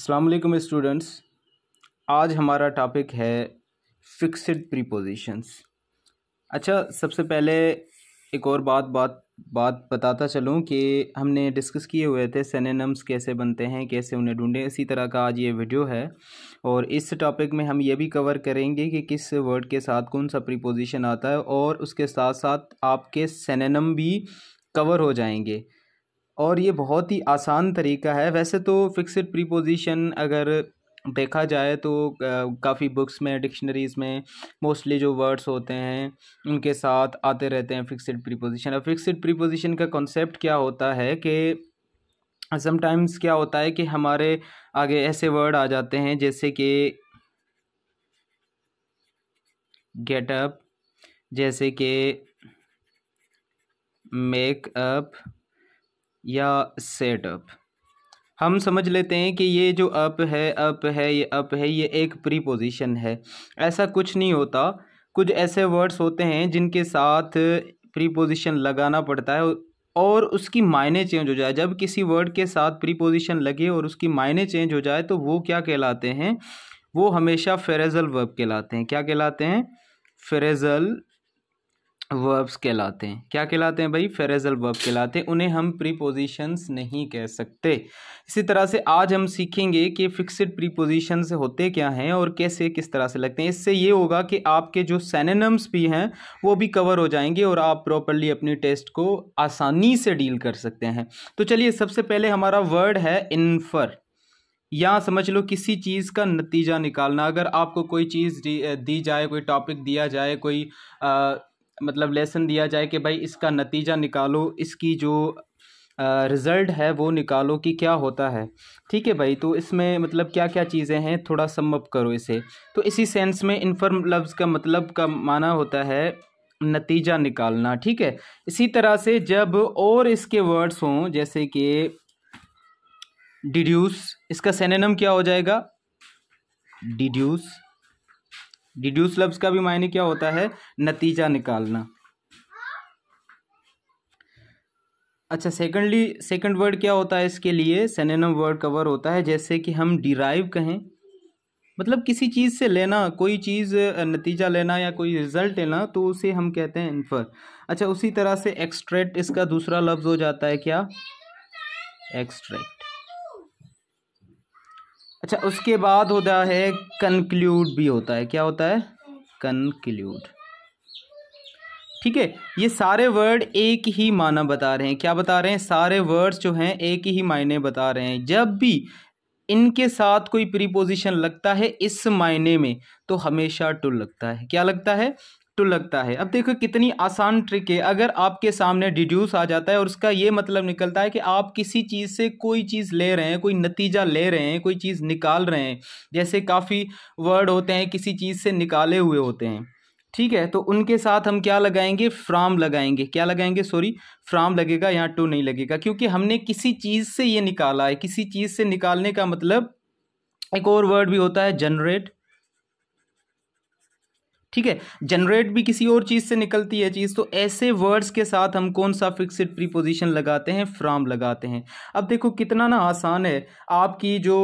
Aslam students आज हमारा topic है फिक्स्ड प्रीपोजिशंस अच्छा सबसे पहले एक और बात बात बात बताता चलूँ कि हमने डिस्कस किए हुए थे सेनेनम्स कैसे बनते हैं कैसे उन्हें ढूंढें इसी तरह का आज ये वीडियो है और इस टॉपिक में हम ये भी कवर करेंगे कि किस वर्ड के साथ कौन सा प्रीपोजिशन आता है और उसके साथ साथ आपके सेनेनम भी कवर हो जाएंगे और ये बहुत ही आसान तरीका है वैसे तो फिक्सड प्रीपोजिशन अगर देखा जाए तो काफ़ी बुक्स में डिक्शनरीज़ में मोस्टली जो वर्ड्स होते हैं उनके साथ आते रहते हैं फिक्सड प्रीपोजिशन अब फिक्सड प्रीपोजिशन का कॉन्सेप्ट क्या होता है कि समटाइम्स क्या होता है कि हमारे आगे ऐसे वर्ड आ जाते हैं जैसे कि गेटअप जैसे कि मेकअप या सेटअप हम समझ लेते हैं कि ये जो अप है अप है ये अप है ये एक प्रीपोजिशन है ऐसा कुछ नहीं होता कुछ ऐसे वर्ड्स होते हैं जिनके साथ प्रीपोजिशन लगाना पड़ता है और उसकी मायने चेंज हो जाए जब किसी वर्ड के साथ प्रीपोजिशन लगे और उसकी मायने चेंज हो जाए तो वो क्या कहलाते हैं वो हमेशा फेरेजल वर्ब कहलाते हैं क्या कहलाते हैं फेरेजल वर्ब्स कहलाते हैं क्या कहलाते हैं भाई फेरेजल वर्ब कहलाते हैं उन्हें हम प्रीपोजिशंस नहीं कह सकते इसी तरह से आज हम सीखेंगे कि फिक्सड प्रीपोजिशंस होते क्या हैं और कैसे किस तरह से लगते हैं इससे ये होगा कि आपके जो सैनम्स भी हैं वो भी कवर हो जाएंगे और आप प्रॉपरली अपने टेस्ट को आसानी से डील कर सकते हैं तो चलिए सबसे पहले हमारा वर्ड है इनफर या समझ लो किसी चीज़ का नतीजा निकालना अगर आपको कोई चीज़ दी जाए कोई टॉपिक दिया जाए कोई आ, मतलब लेसन दिया जाए कि भाई इसका नतीजा निकालो इसकी जो रिज़ल्ट है वो निकालो कि क्या होता है ठीक है भाई तो इसमें मतलब क्या क्या चीज़ें हैं थोड़ा समअप करो इसे तो इसी सेंस में इन्फर्म लफ्ज़ का मतलब का माना होता है नतीजा निकालना ठीक है इसी तरह से जब और इसके वर्ड्स हों जैसे कि डिड्यूस इसका सेनेनम क्या हो जाएगा डिड्यूस डिड्यूस लफ्ज का भी मायने क्या होता है नतीजा निकालना अच्छा सेकेंडली सेकंड वर्ड क्या होता है इसके लिए सेनेनम वर्ड कवर होता है जैसे कि हम डिराइव कहें मतलब किसी चीज़ से लेना कोई चीज़ नतीजा लेना या कोई रिजल्ट लेना तो उसे हम कहते हैं इन्फर अच्छा उसी तरह से एक्सट्रैक्ट इसका दूसरा लफ्ज़ हो जाता है क्या एक्सट्रैक्ट अच्छा उसके बाद होता है कंक्लूड भी होता है क्या होता है कंक्लूड ठीक है ये सारे वर्ड एक ही माना बता रहे हैं क्या बता रहे हैं सारे वर्ड्स जो हैं एक ही मायने बता रहे हैं जब भी इनके साथ कोई प्रीपोजिशन लगता है इस मायने में तो हमेशा टू लगता है क्या लगता है तो लगता है अब देखो कितनी आसान ट्रिक है अगर आपके सामने डिड्यूस आ जाता है और उसका ये मतलब निकलता है कि आप किसी चीज़ से कोई चीज़ ले रहे हैं कोई नतीजा ले रहे हैं कोई चीज़ निकाल रहे हैं जैसे काफ़ी वर्ड होते हैं किसी चीज़ से निकाले हुए होते हैं ठीक है तो उनके साथ हम क्या लगाएंगे फ्राम लगाएंगे क्या लगाएंगे सॉरी फ्राम लगेगा यहाँ टू नहीं लगेगा क्योंकि हमने किसी चीज़ से ये निकाला है किसी चीज़ से निकालने का मतलब एक और वर्ड भी होता है जनरेट ठीक है जनरेट भी किसी और चीज़ से निकलती है चीज़ तो ऐसे वर्ड्स के साथ हम कौन सा फिक्सड प्रीपोजिशन लगाते हैं फ्राम लगाते हैं अब देखो कितना ना आसान है आपकी जो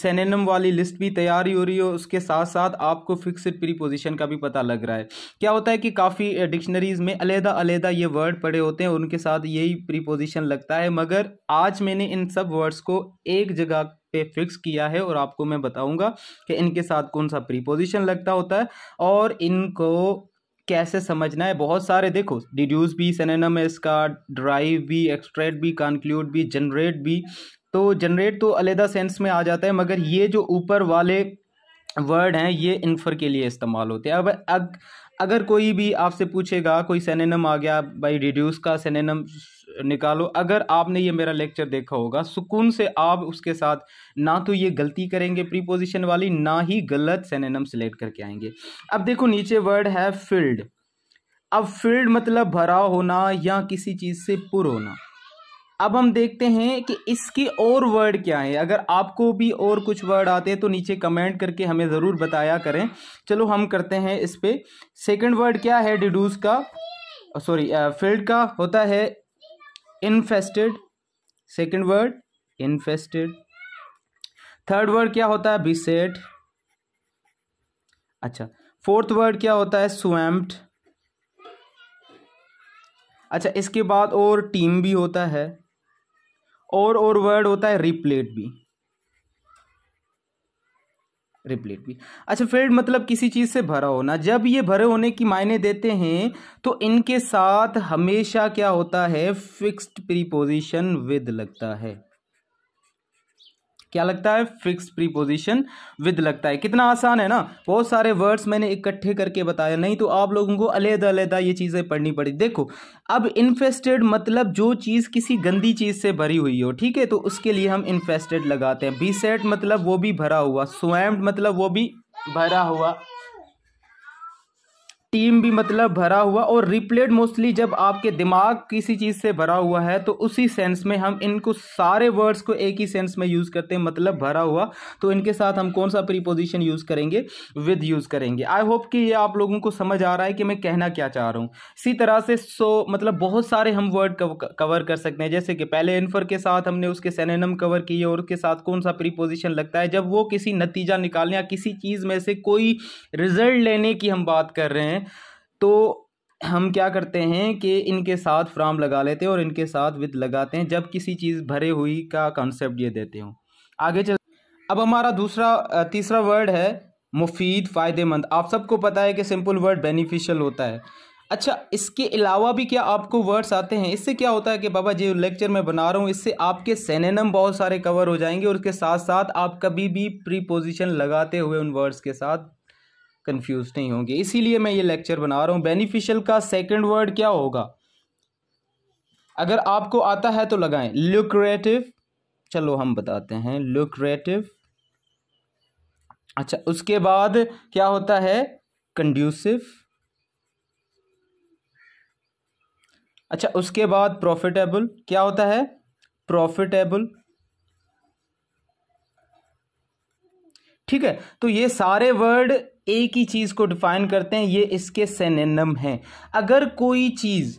सेनेनम वाली लिस्ट भी तैयारी हो रही हो उसके साथ साथ आपको फिक्सड प्रीपोजिशन का भी पता लग रहा है क्या होता है कि काफ़ी डिक्शनरीज़ में अलहदा अलहदा ये वर्ड पड़े होते हैं उनके साथ यही प्रीपोजिशन लगता है मगर आज मैंने इन सब वर्ड्स को एक जगह पे फिक्स किया है और आपको मैं बताऊंगा कि इनके साथ कौन सा प्रीपोजिशन लगता होता है और इनको कैसे समझना है बहुत सारे देखो डिड्यूस भी सेनेनम है इसका ड्राइव भी एक्सट्रैक्ट भी कंक्लूड भी जनरेट भी तो जनरेट तो अलहदा सेंस में आ जाता है मगर ये जो ऊपर वाले वर्ड हैं ये इन्फर के लिए इस्तेमाल होते हैं अब अग अगर कोई भी आपसे पूछेगा कोई सेनेनम आ गया भाई रिड्यूस का सेनेनम निकालो अगर आपने ये मेरा लेक्चर देखा होगा सुकून से आप उसके साथ ना तो ये गलती करेंगे प्रीपोजिशन वाली ना ही गलत सेनेनम सेलेक्ट करके आएंगे अब देखो नीचे वर्ड है फील्ड अब फील्ड मतलब भरा होना या किसी चीज़ से पुर होना अब हम देखते हैं कि इसके और वर्ड क्या हैं अगर आपको भी और कुछ वर्ड आते हैं तो नीचे कमेंट करके हमें ज़रूर बताया करें चलो हम करते हैं इस पर सेकेंड वर्ड क्या है डिड्यूस का सॉरी oh, फील्ड uh, का होता है infested second word infested third word क्या होता है बिसेट अच्छा फोर्थ वर्ड क्या होता है स्वैम्प्ड अच्छा इसके बाद और टीम भी होता है और और वर्ड होता है रिप्लेट भी रिप्लेट भी अच्छा फिल्ड मतलब किसी चीज़ से भरा होना जब ये भरे होने की मायने देते हैं तो इनके साथ हमेशा क्या होता है फिक्स्ड प्रीपोजिशन विद लगता है क्या लगता है फिक्स प्रीपोजिशन विद लगता है कितना आसान है ना बहुत सारे वर्ड्स मैंने इकट्ठे करके बताया नहीं तो आप लोगों को अलहदा अलहदा ये चीज़ें पढ़नी पड़ी देखो अब इन्फेस्टेड मतलब जो चीज़ किसी गंदी चीज़ से भरी हुई हो ठीक है तो उसके लिए हम इन्फेस्टेड लगाते हैं बीसेट मतलब वो भी भरा हुआ स्वैम्ड मतलब वो भी भरा हुआ टीम भी मतलब भरा हुआ और रिप्लेड मोस्टली जब आपके दिमाग किसी चीज़ से भरा हुआ है तो उसी सेंस में हम इनको सारे वर्ड्स को एक ही सेंस में यूज़ करते हैं मतलब भरा हुआ तो इनके साथ हम कौन सा प्रीपोजिशन यूज़ करेंगे विद यूज़ करेंगे आई होप कि ये आप लोगों को समझ आ रहा है कि मैं कहना क्या चाह रहा हूँ इसी तरह से सो so, मतलब बहुत सारे हम वर्ड कवर कर सकते हैं जैसे कि पहले इन्फर के साथ हमने उसके सेनेनम कवर किए और उसके साथ कौन सा प्रीपोजिशन लगता है जब वो किसी नतीजा निकालने या किसी चीज़ में से कोई रिजल्ट लेने की हम बात कर रहे हैं हैं तो हम क्या करते हैं कि इनके साथ फ्राम लगा लेते हैं और इनके साथ विद लगाते हैं जब किसी चीज़ भरे हुई का कॉन्सेप्ट ये देते हो आगे चल अब हमारा दूसरा तीसरा वर्ड है मुफीद फ़ायदेमंद आप सबको पता है कि सिंपल वर्ड बेनिफिशियल होता है अच्छा इसके अलावा भी क्या आपको वर्ड्स आते हैं इससे क्या होता है कि बाबा जी लेक्चर में बना रहा हूँ इससे आपके सेनेनम बहुत सारे कवर हो जाएंगे और उसके साथ साथ आप कभी भी प्रीपोजिशन लगाते हुए उन वर्ड्स के साथ कंफ्यूज नहीं होंगे इसीलिए मैं ये लेक्चर बना रहा हूँ बेनिफिशियल का सेकंड वर्ड क्या होगा अगर आपको आता है तो लगाएं लुक्रेटिव चलो हम बताते हैं लुक्रेटिव अच्छा उसके बाद क्या होता है कंड्यूसिव अच्छा उसके बाद प्रॉफिटेबल क्या होता है प्रॉफिटेबल ठीक है तो ये सारे वर्ड एक ही चीज़ को डिफाइन करते हैं ये इसके सेनेनम हैं अगर कोई चीज़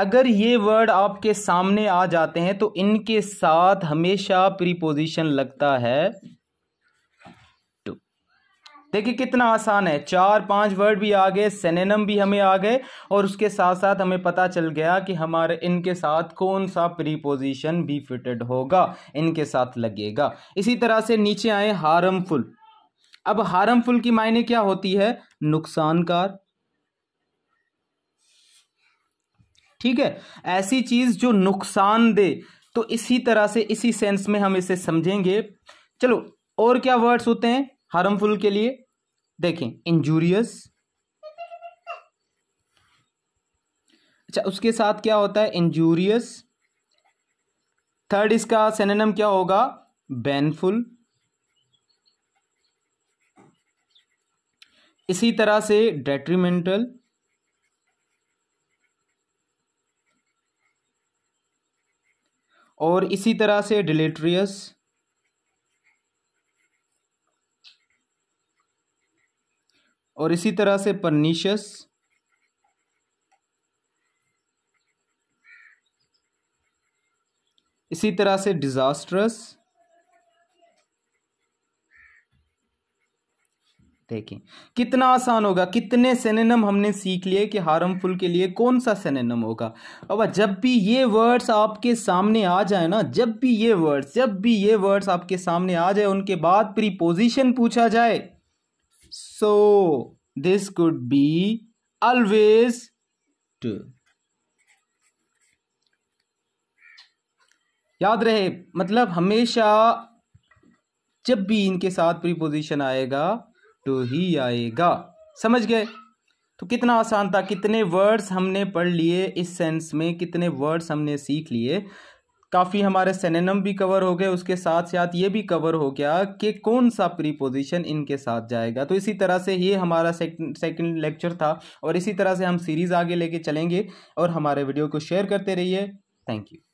अगर ये वर्ड आपके सामने आ जाते हैं तो इनके साथ हमेशा प्रीपोजिशन लगता है टू देखिए कितना आसान है चार पांच वर्ड भी आ गए सेनेनम भी हमें आ गए और उसके साथ साथ हमें पता चल गया कि हमारे इनके साथ कौन सा प्रीपोजिशन भी फिटेड होगा इनके साथ लगेगा इसी तरह से नीचे आए हार्मफुल अब हार्मफुल की मायने क्या होती है नुकसानकार ठीक है ऐसी चीज जो नुकसान दे तो इसी तरह से इसी सेंस में हम इसे समझेंगे चलो और क्या वर्ड्स होते हैं हार्मफुल के लिए देखें इंजूरियस अच्छा उसके साथ क्या होता है इंजूरियस थर्ड इसका सेनेनम क्या होगा बैनफुल इसी तरह से डेट्रीमेंटल और इसी तरह से डिलेट्रियस और इसी तरह से परनीशियस इसी तरह से डिज़ास्ट्रस देखें कितना आसान होगा कितने सेनेनम हमने सीख लिए कि हार्मफुल के लिए कौन सा सेनेनम होगा अब जब भी ये वर्ड्स आपके सामने आ जाए ना जब भी ये वर्ड्स जब भी ये वर्ड्स आपके सामने आ जाए उनके बाद प्रीपोजिशन पूछा जाए so this could be always to याद रहे मतलब हमेशा जब भी इनके साथ प्रीपोजिशन आएगा तो ही आएगा समझ गए तो कितना आसान था कितने वर्ड्स हमने पढ़ लिए इस सेंस में कितने वर्ड्स हमने सीख लिए काफ़ी हमारे सेनेनम भी कवर हो गए उसके साथ साथ ये भी कवर हो गया कि कौन सा प्रीपोजिशन इनके साथ जाएगा तो इसी तरह से ये हमारा सेकंड लेक्चर था और इसी तरह से हम सीरीज़ आगे लेके चलेंगे और हमारे वीडियो को शेयर करते रहिए थैंक यू